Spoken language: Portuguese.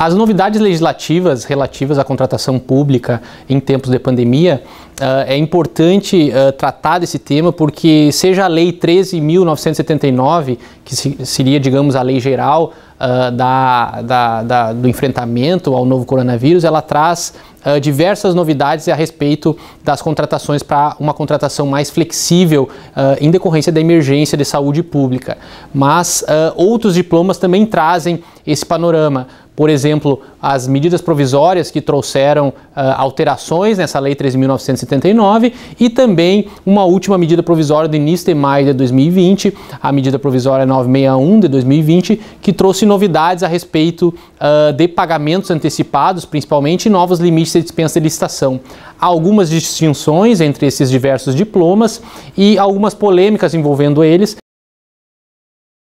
As novidades legislativas relativas à contratação pública em tempos de pandemia uh, é importante uh, tratar desse tema porque seja a Lei 13.979, que se, seria, digamos, a lei geral uh, da, da, da, do enfrentamento ao novo coronavírus, ela traz diversas novidades a respeito das contratações para uma contratação mais flexível uh, em decorrência da emergência de saúde pública. Mas uh, outros diplomas também trazem esse panorama por exemplo, as medidas provisórias que trouxeram uh, alterações nessa Lei 3.979 e também uma última medida provisória do início de maio de 2020, a medida provisória 961 de 2020, que trouxe novidades a respeito uh, de pagamentos antecipados, principalmente e novos limites de dispensa de licitação. Há algumas distinções entre esses diversos diplomas e algumas polêmicas envolvendo eles.